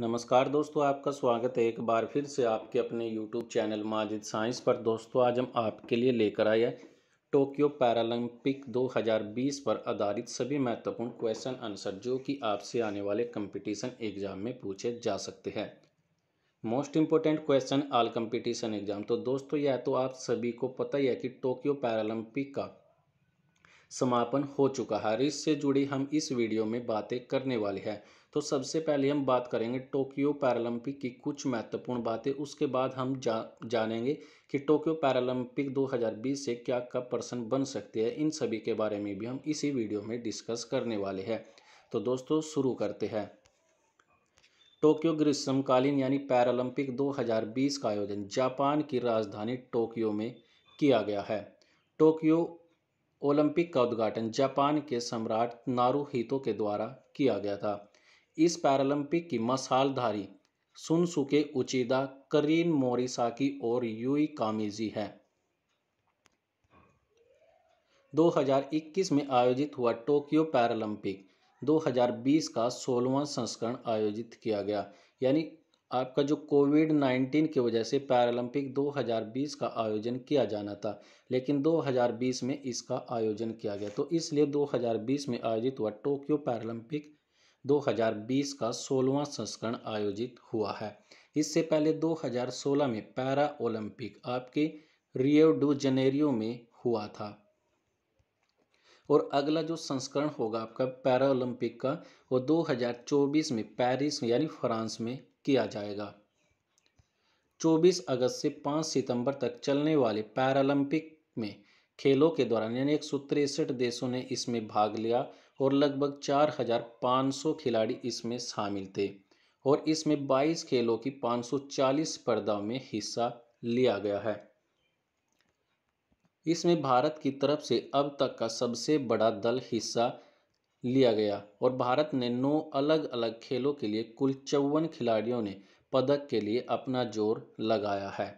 नमस्कार दोस्तों आपका स्वागत है एक बार फिर से आपके अपने YouTube चैनल माजिद साइंस पर दोस्तों आज हम आपके लिए लेकर आए टोक्यो पैरालंपिक 2020 पर आधारित सभी महत्वपूर्ण क्वेश्चन आंसर जो कि आपसे आने वाले कंपटीशन एग्जाम में पूछे जा सकते हैं most important question all competition exam तो दोस्तों यह तो आप सभी को पता ही है कि टोक्यो पैरालंपिक का समापन हो चुका है और इससे जुड़ी हम इस वीडियो में बातें करने वाले हैं तो सबसे पहले हम बात करेंगे टोक्यो पैरालंपिक की कुछ महत्वपूर्ण बातें उसके बाद हम जा जानेंगे कि टोक्यो पैरालंपिक 2020 से क्या कब पर्सन बन सकते हैं इन सभी के बारे में भी हम इसी वीडियो में डिस्कस करने वाले हैं तो दोस्तों शुरू करते हैं टोक्यो ग्रीष्मकालीन यानी पैरालंपिक 2020 का आयोजन जापान की राजधानी टोक्यो में किया गया है टोक्यो ओलंपिक का उद्घाटन जापान के सम्राट नारुहितो के द्वारा किया गया था इस पैरालंपिक की मसालधारी सुनसुके उचिदा करीन मोरिसाकी और यूई कामिजी है 2021 में आयोजित हुआ टोक्यो पैरालंपिक 2020 का सोलहवां संस्करण आयोजित किया गया यानी आपका जो कोविड 19 की वजह से पैरालंपिक 2020 का आयोजन किया जाना था लेकिन 2020 में इसका आयोजन किया गया तो इसलिए 2020 में आयोजित हुआ टोक्यो पैरालंपिक 2020 का सोलहवां संस्करण आयोजित हुआ है इससे पहले 2016 में पैरा ओलंपिक आपके रियो डू जनेरियो में हुआ था और अगला जो संस्करण होगा आपका पैरा ओलंपिक का वो 2024 में पेरिस यानी फ्रांस में किया जाएगा 24 अगस्त से 5 सितंबर तक चलने वाले पैरालंपिक में खेलों के दौरान यानी एक देशों ने इसमें भाग लिया और लगभग 4,500 खिलाड़ी इसमें शामिल थे और इसमें 22 खेलों की 540 स्पर्धाओं में हिस्सा लिया गया है इसमें भारत की तरफ से अब तक का सबसे बड़ा दल हिस्सा लिया गया और भारत ने नौ अलग अलग खेलों के लिए कुल चौवन खिलाड़ियों ने पदक के लिए अपना जोर लगाया है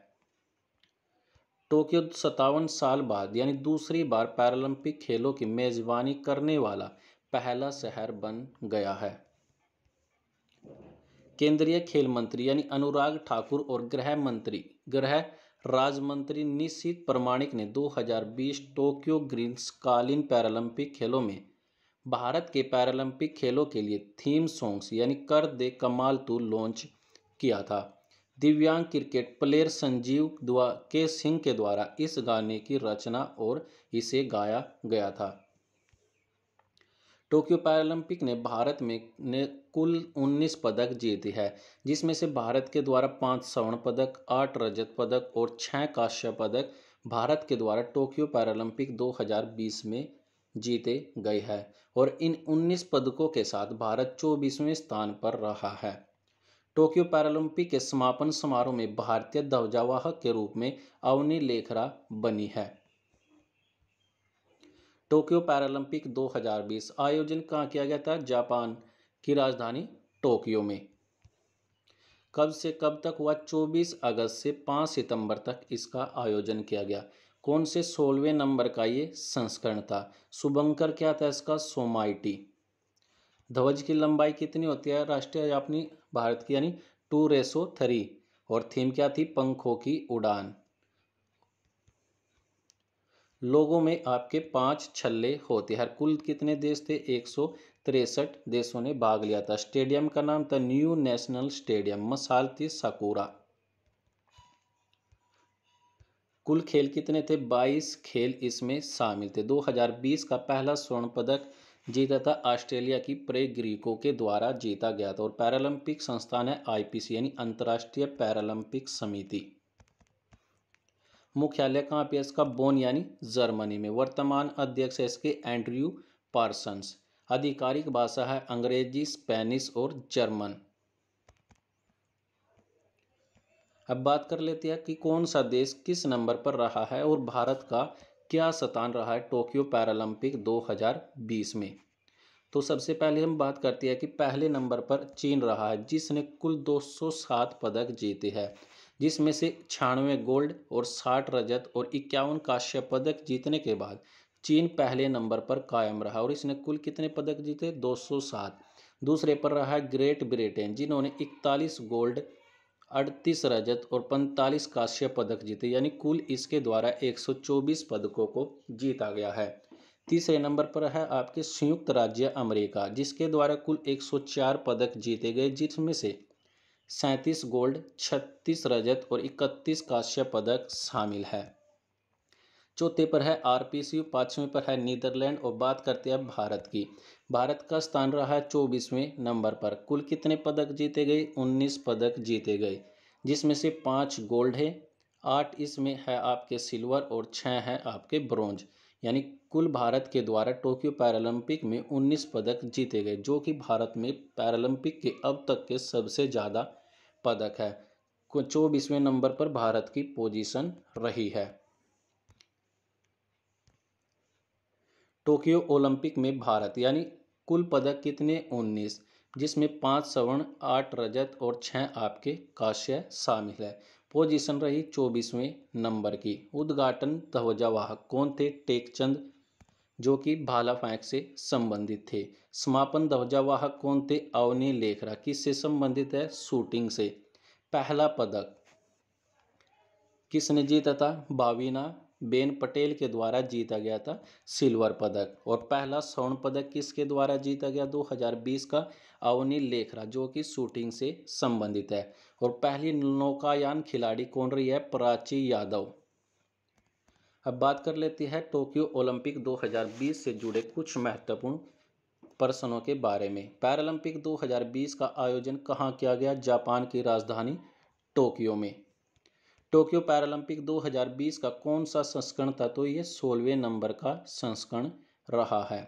टोक्यो सत्तावन साल बाद यानी दूसरी बार पैरालंपिक खेलों की मेज़बानी करने वाला पहला शहर बन गया है केंद्रीय खेल मंत्री यानी अनुराग ठाकुर और गृह मंत्री गृह राज्य मंत्री निशित प्रमाणिक ने 2020 टोक्यो कालीन पैरालंपिक खेलों में भारत के पैरालंपिक खेलों के लिए थीम सॉन्ग्स यानी कर दे कमाल तू लॉन्च किया था दिव्यांग क्रिकेट प्लेयर संजीव द्वा के सिंह के द्वारा इस गाने की रचना और इसे गाया गया था टोक्यो पैरालंपिक ने भारत में ने कुल 19 पदक जीते हैं जिसमें से भारत के द्वारा पाँच स्वर्ण पदक आठ रजत पदक और छः कांस्य पदक भारत के द्वारा टोक्यो पैरालंपिक 2020 में जीते गए हैं और इन 19 पदकों के साथ भारत चौबीसवें स्थान पर रहा है टोक्यो पैरालंपिक के समापन समारोह में भारतीय ध्वजावाहक के रूप में अवनी लेखरा बनी है टोक्यो पैरालंपिक 2020 आयोजन कहाँ किया गया था जापान की राजधानी टोक्यो में कब से कब तक हुआ 24 अगस्त से 5 सितंबर तक इसका आयोजन किया गया कौन से सोलहवें नंबर का ये संस्करण था शुभंकर क्या था इसका सोमाइटी ध्वज की लंबाई कितनी होती है राष्ट्रीय अपनी भारत की यानी टू रेसो थ्री और थीम क्या थी पंखों की उड़ान लोगों में आपके पाँच छल्ले होते हर कुल कितने देश थे एक सौ तिरसठ देशों ने भाग लिया था स्टेडियम का नाम था न्यू नेशनल स्टेडियम मसाल थी साकुरा कुल खेल कितने थे 22 खेल इसमें शामिल थे 2020 का पहला स्वर्ण पदक जीता था ऑस्ट्रेलिया की प्रे ग्रीको के द्वारा जीता गया था और पैरालंपिक संस्थान है आईपीसी यानी अंतर्राष्ट्रीय पैरालंपिक समिति मुख्यालय कहाँ पे इसका बोन यानी जर्मनी में वर्तमान अध्यक्ष है इसके एंड्रयू पार्सन्स आधिकारिक भाषा है अंग्रेजी स्पेनिश और जर्मन अब बात कर लेते हैं कि कौन सा देश किस नंबर पर रहा है और भारत का क्या स्थान रहा है टोक्यो पैरालंपिक 2020 में तो सबसे पहले हम बात करते हैं कि पहले नंबर पर चीन रहा है जिसने कुल 207 पदक जीते हैं जिसमें से छियानवे गोल्ड और साठ रजत और इक्यावन कांस्य पदक जीतने के बाद चीन पहले नंबर पर कायम रहा और इसने कुल कितने पदक जीते 207 दूसरे पर रहा ग्रेट ब्रिटेन जिन्होंने 41 गोल्ड 38 रजत और 45 कांस्य पदक जीते यानी कुल इसके द्वारा 124 पदकों को जीता गया है तीसरे नंबर पर है आपके संयुक्त राज्य अमेरिका जिसके द्वारा कुल 104 पदक जीते गए जिसमें से सैंतीस गोल्ड छत्तीस रजत और इकतीस कांस्य पदक शामिल है चौथे पर है आर पी सी पाँचवें पर है नीदरलैंड और बात करते हैं भारत की भारत का स्थान रहा है चौबीसवें नंबर पर कुल कितने पदक जीते गए उन्नीस पदक जीते गए जिसमें से पाँच गोल्ड है आठ इसमें है आपके सिल्वर और छः है आपके ब्रोंज यानी कुल भारत के द्वारा टोक्यो पैरालंपिक में 19 पदक जीते गए जो कि भारत में पैरालंपिक के अब तक के सबसे ज़्यादा पदक है चौबीसवें नंबर पर भारत की पोजीशन रही है टोक्यो ओलंपिक में भारत यानी कुल पदक कितने उन्नीस जिसमें पाँच स्वर्ण आठ रजत और छः आपके काश्य शामिल है पोजीशन रही चौबीसवें नंबर की उद्घाटन ध्वजावाहक कौन थे टेकचंद जो कि भाला फैंक से संबंधित थे समापन ध्वजावाहक कौन थे अवनी लेखरा किससे संबंधित है शूटिंग से पहला पदक किसने जीता था बाविना बेन पटेल के द्वारा जीता गया था सिल्वर पदक और पहला स्वर्ण पदक किसके द्वारा जीता गया 2020 का अवनी लेखरा जो कि शूटिंग से संबंधित है और पहली नौकायान खिलाड़ी कौन रही है प्राची यादव अब बात कर लेती है टोक्यो ओलंपिक 2020 से जुड़े कुछ महत्वपूर्ण प्रश्नों के बारे में पैरालंपिक 2020 का आयोजन कहाँ किया गया जापान की राजधानी टोक्यो में टोक्यो पैरालंपिक 2020 का कौन सा संस्करण था तो ये सोलहवें नंबर का संस्करण रहा है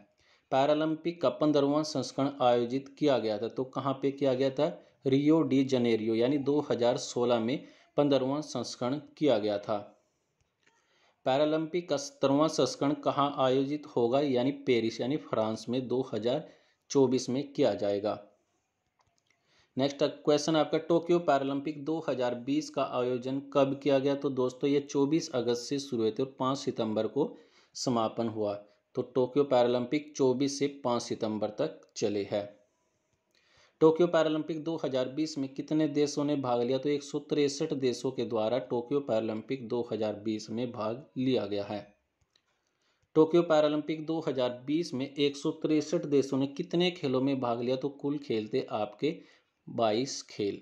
पैरालंपिक का पंद्रहवा संस्करण आयोजित किया गया था तो कहाँ पे किया गया था रियो डी जनेरियो यानी 2016 में पंद्रहवा संस्करण किया गया था पैरालंपिक का सत्रवा संस्करण कहाँ आयोजित होगा यानी पेरिस यानी फ्रांस में 2024 में किया जाएगा नेक्स्ट क्वेश्चन आपका टोक्यो पैरालंपिक 2020 का आयोजन कब किया गया तो दोस्तों ये 24 अगस्त से शुरू हुए थे और 5 सितंबर को समापन हुआ तो टोक्यो पैरालंपिक 24 से 5 सितंबर तक चले है टोक्यो पैरालंपिक 2020 में कितने देशों ने भाग लिया तो एक देशों के द्वारा टोक्यो पैरालंपिक 2020 में भाग लिया गया है टोक्यो पैरालंपिक 2020 में एक देशों ने कितने खेलों में भाग लिया तो कुल खेल थे आपके 22 खेल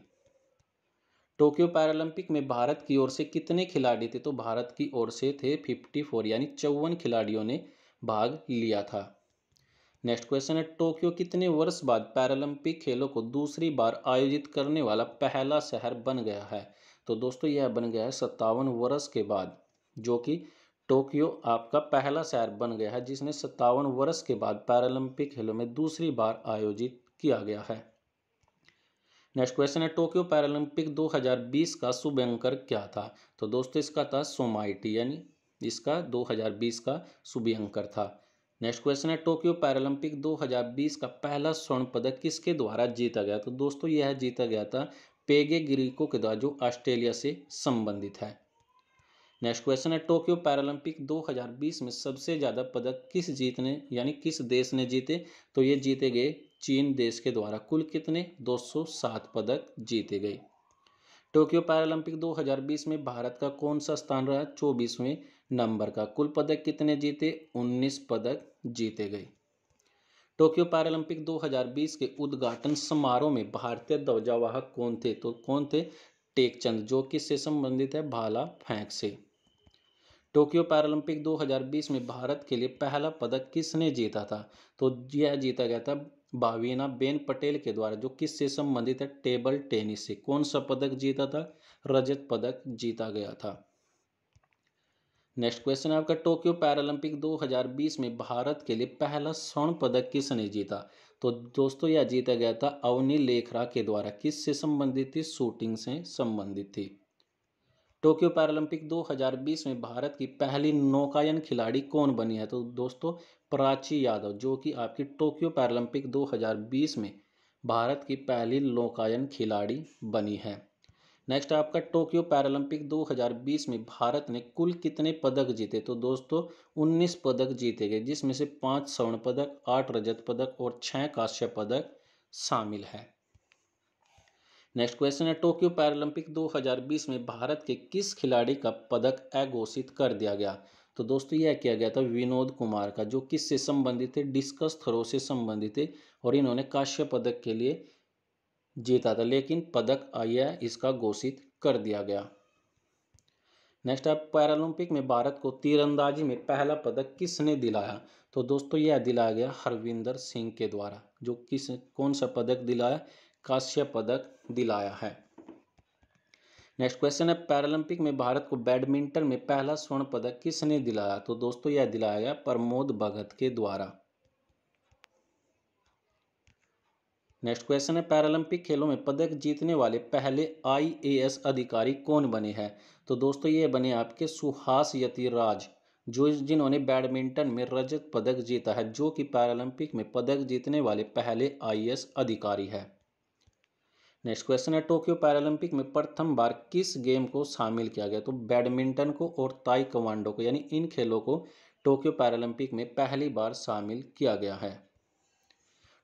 टोक्यो पैरालंपिक में भारत की ओर से कितने खिलाड़ी थे तो भारत की ओर से थे 54 यानी चौवन खिलाड़ियों ने भाग लिया था नेक्स्ट क्वेश्चन है टोक्यो कितने वर्ष बाद पैरालंपिक खेलों को दूसरी बार आयोजित करने वाला पहला शहर बन गया है तो दोस्तों यह बन गया है सत्तावन वर्ष के बाद जो कि टोक्यो आपका पहला शहर बन गया है जिसने सत्तावन वर्ष के बाद पैरालंपिक खेलों में दूसरी बार आयोजित किया गया है नेक्स्ट क्वेश्चन है टोक्यो पैरालंपिक 2020 का शुभंकर क्या था तो दोस्तों इसका था सोमाइटी यानी इसका 2020 का शुभंकर था नेक्स्ट क्वेश्चन है टोक्यो पैरालंपिक 2020 का पहला स्वर्ण पदक किसके द्वारा जीता गया तो दोस्तों यह जीता गया था पेगे ग्रीको के द्वारा जो ऑस्ट्रेलिया से संबंधित है नेक्स्ट क्वेश्चन है टोक्यो पैरालंपिक 2020 में सबसे ज़्यादा पदक किस जीतने यानी किस देश ने जीते तो ये जीते गए चीन देश के द्वारा कुल कितने 207 पदक जीते गए टोक्यो पैरालंपिक 2020 में भारत का कौन सा स्थान रहा चौबीसवें नंबर का कुल पदक कितने जीते 19 पदक जीते गए टोक्यो पैरालंपिक 2020 के उद्घाटन समारोह में भारतीय ध्वजावाहक कौन थे तो कौन थे टेकचंद जो किससे संबंधित है भाला फेंक से टोक्यो पैरालंपिक 2020 में भारत के लिए पहला पदक किसने जीता था तो यह जीता गया था भावीना बेन पटेल के द्वारा जो किससे संबंधित है टेबल टेनिस से कौन सा पदक जीता था रजत पदक जीता गया था नेक्स्ट क्वेश्चन है आपका टोक्यो पैरालंपिक 2020 में भारत के लिए पहला स्वर्ण पदक किसने जीता तो दोस्तों यह जीता गया था अवनी लेखरा के द्वारा किस से संबंधित थी शूटिंग से संबंधित थी टोक्यो पैरालंपिक 2020 में भारत की पहली नौकायन खिलाड़ी कौन बनी है तो दोस्तों प्राची यादव जो कि आपकी टोक्यो पैरालंपिक 2020 में भारत की पहली नौकायन खिलाड़ी बनी है नेक्स्ट आपका टोक्यो पैरालंपिक 2020 में भारत ने कुल कितने पदक जीते तो दोस्तों 19 पदक जीते गए जिसमें से पाँच स्वर्ण पदक आठ रजत पदक और छः कांस्य पदक शामिल है नेक्स्ट क्वेश्चन है टोक्यो पैरालंपिक 2020 में भारत के किस खिलाड़ी का पदक अघोषित कर दिया गया तो दोस्तों यह किया गया था विनोद कुमार का जो किस से संबंधित थे डिस्कस थ्रो से संबंधित थे और इन्होंने कांस्य पदक के लिए जीता था लेकिन पदक आइए इसका घोषित कर दिया गया नेक्स्ट है पैरालंपिक में भारत को तीरंदाजी में पहला पदक किसने दिलाया तो दोस्तों यह दिलाया गया हरविंदर सिंह के द्वारा जो किस कौन सा पदक दिलाया काश्य पदक दिलाया है नेक्स्ट क्वेश्चन है पैरालंपिक में भारत को बैडमिंटन में पहला स्वर्ण पदक किसने दिलाया तो दोस्तों यह दिलाया गया प्रमोद भगत के द्वारा नेक्स्ट क्वेश्चन है पैरालंपिक खेलों में पदक जीतने वाले पहले आईएएस अधिकारी कौन बने हैं तो दोस्तों ये बने आपके सुहास यतिराज जो जिन्होंने बैडमिंटन में रजत पदक जीता है जो कि पैरालंपिक में पदक जीतने वाले पहले आईएएस अधिकारी है नेक्स्ट क्वेश्चन है टोक्यो पैरालंपिक में प्रथम बार किस गेम को शामिल किया गया तो बैडमिंटन को और ताई कमांडो को यानी इन खेलों को टोक्यो पैरालंपिक में पहली बार शामिल किया गया है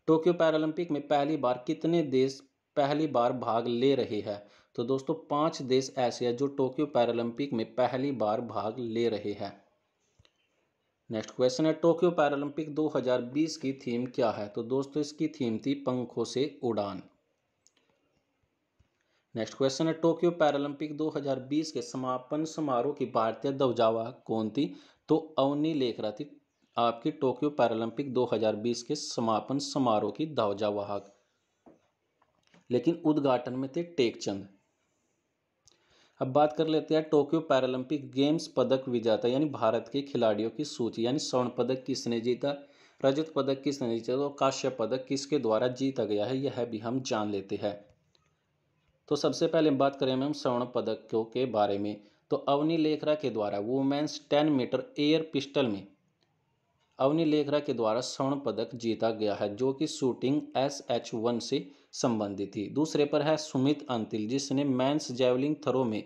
टोक्यो पैरालंपिक में पहली बार कितने देश पहली बार भाग ले रहे हैं तो दोस्तों पांच देश ऐसे हैं जो टोक्यो पैरालंपिक में पहली बार भाग ले रहे हैं नेक्स्ट क्वेश्चन है टोक्यो पैरालंपिक 2020 की थीम क्या है तो दोस्तों इसकी थीम थी पंखों से उड़ान नेक्स्ट क्वेश्चन है टोक्यो पैरालंपिक 2020 के समापन समारोह की भारतीय ध्वजावाहक कौन थी तो अवनी लेखरा थी आपकी टोक्यो पैरालंपिक 2020 के समापन समारोह की ध्वजावाहक लेकिन उद्घाटन में थे टेकचंद अब बात कर लेते हैं टोक्यो पैरालंपिक गेम्स पदक विजेता यानी भारत के खिलाड़ियों की सूची यानी स्वर्ण पदक किसने जीता रजत पदक किसने जीता और काश्य पदक किसके द्वारा जीता गया है यह भी हम जान लेते हैं तो सबसे पहले बात करें हम स्वर्ण पदकों के बारे में तो अवनी लेखरा के द्वारा women's ten metre air pistol में अवनी लेखरा के द्वारा स्वर्ण पदक जीता गया है जो कि शूटिंग एस एच वन से संबंधित थी दूसरे पर है सुमित अंतिल जिसने मैंस जेवलिंग थ्रो में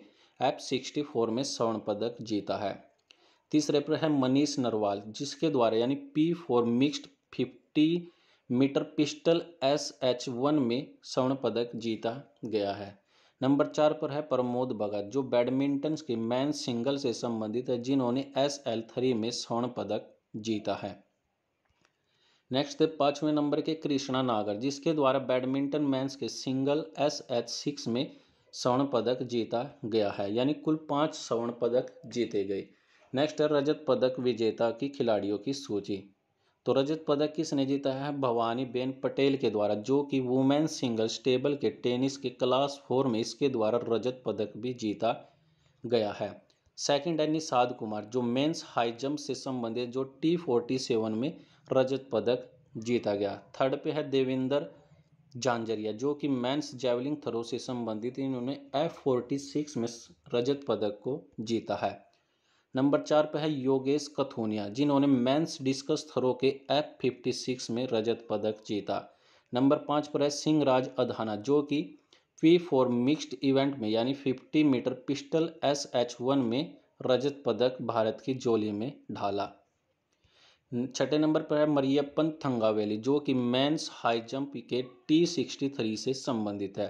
एफ सिक्सटी फोर में स्वर्ण पदक जीता है तीसरे पर है मनीष नरवाल जिसके द्वारा यानी P four mixed fifty metre pistol S H one में स्वर्ण पदक जीता गया है नंबर चार पर है प्रमोद भगत जो बैडमिंटन के मैन सिंगल से संबंधित है जिन्होंने एस एल थ्री में स्वर्ण पदक जीता है नेक्स्ट पाँचवें नंबर के कृष्णा नागर जिसके द्वारा बैडमिंटन मैंस के सिंगल एस एच सिक्स में स्वर्ण पदक जीता गया है यानी कुल पाँच स्वर्ण पदक जीते गए नेक्स्ट है रजत पदक विजेता की खिलाड़ियों की सूची तो रजत पदक किसने जीता है भवानी बेन पटेल के द्वारा जो कि वुमेन सिंगल्स टेबल के टेनिस के क्लास फोर में इसके द्वारा रजत पदक भी जीता गया है सेकंड है निषाद कुमार जो मेंस हाई जंप से संबंधित जो टी फोर्टी सेवन में रजत पदक जीता गया थर्ड पे है देवेंद्र जांजरिया जो कि मेंस जेवलिंग थ्रो से संबंधित इन्होंने एफ फोर्टी सिक्स में रजत पदक को जीता है नंबर चार पे है योगेश कथोनिया जिन्होंने मेंस डिस्कस थ्रो के एफ फिफ्टी सिक्स में रजत पदक जीता नंबर पाँच पर है सिंह राज अधाना जो कि पी फोर मिक्स्ड इवेंट में यानी 50 metre pistol S H one में रजत पदक भारत की जोली में ढाला छठे नंबर पर है मरियपन थंगावेली जो कि मेंस हाई जंप के टी सिक्सटी थ्री से संबंधित है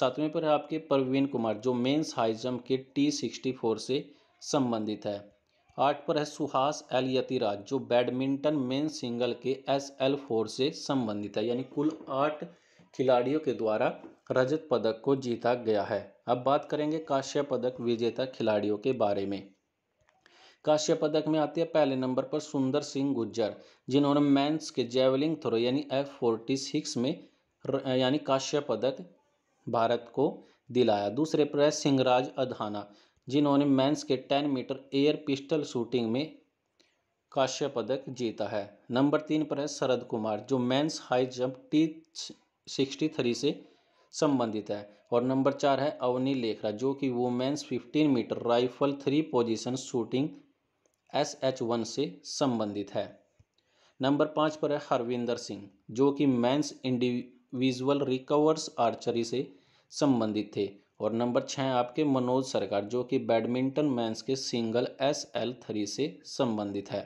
सातवें पर है आपके प्रवीण कुमार जो मेंस हाई जंप के टी सिक्सटी फोर से संबंधित है आठ पर है सुहास एल यतिराज जो बैडमिंटन मेन सिंगल के एस एल फोर से संबंधित है यानी कुल आठ खिलाड़ियों के द्वारा रजत पदक को जीता गया है अब बात करेंगे काश्य पदक विजेता खिलाड़ियों के बारे में काश्य पदक में आते हैं पहले नंबर पर सुंदर सिंह गुज्जर जिन्होंने मैंस के जेवलिंग थ्रो यानी एफ फोर्टी सिक्स में यानी काश्य पदक भारत को दिलाया दूसरे पर है सिंहराज अधाना जिन्होंने मैंस के ten metre air pistol shooting में काश्य पदक जीता है नंबर तीन पर है शरद कुमार जो men's high jump T sixty three से संबंधित है और नंबर चार है अवनी लेखरा जो कि women's fifteen metre rifle three position shooting S H one से संबंधित है नंबर पाँच पर है हरविंदर सिंह जो कि मैंस इंडिविजुअल रिकवर्स आर्चरी से संबंधित थे और नंबर छः आपके मनोज सरकार जो कि बैडमिंटन मैंस के सिंगल एस एल थ्री से संबंधित है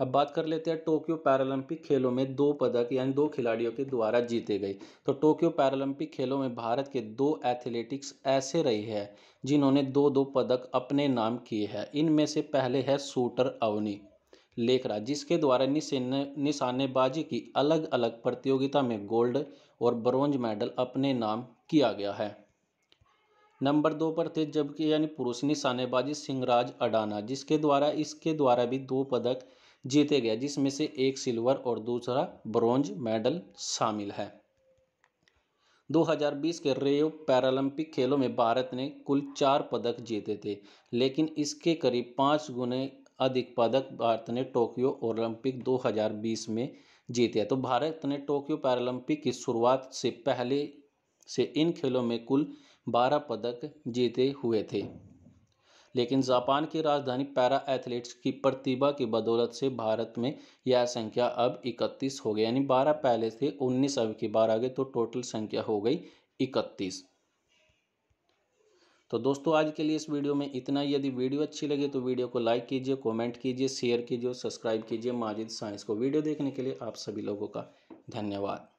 अब बात कर लेते हैं टोक्यो पैरालंपिक खेलों में दो पदक यानी दो खिलाड़ियों के द्वारा जीते गए तो टोक्यो पैरालंपिक खेलों में भारत के दो एथलेटिक्स ऐसे रही है जिन्होंने दो दो पदक अपने नाम किए हैं इनमें से पहले है सूटर अवनी लेखरा जिसके द्वारा निशानेबाजी की अलग अलग प्रतियोगिता में गोल्ड और ब्रोंज मेडल अपने नाम किया गया है नंबर दो पर थे जबकि यानी पुरुष निशानेबाजी सिंहराज अडाना जिसके द्वारा इसके द्वारा भी दो पदक जीते गए जिसमें से एक सिल्वर और दूसरा ब्रॉन्ज मेडल शामिल है 2020 के रेयो पैरालंपिक खेलों में भारत ने कुल चार पदक जीते थे लेकिन इसके करीब पाँच गुने अधिक पदक भारत ने टोक्यो ओलंपिक 2020 में जीते तो भारत ने टोक्यो पैरालंपिक की शुरुआत से पहले से इन खेलों में कुल 12 पदक जीते हुए थे लेकिन जापान की राजधानी पैरा एथलीट्स की प्रतिभा की बदौलत से भारत में यह संख्या अब 31 हो गई यानी 12 पहले थे 19 अब की बार आ गई तो टोटल संख्या हो गई 31 तो दोस्तों आज के लिए इस वीडियो में इतना ही यदि वीडियो अच्छी लगे तो वीडियो को लाइक कीजिए कमेंट कीजिए शेयर कीजिए और सब्सक्राइब कीजिए माजिद साइंस को वीडियो देखने के लिए आप सभी लोगों का धन्यवाद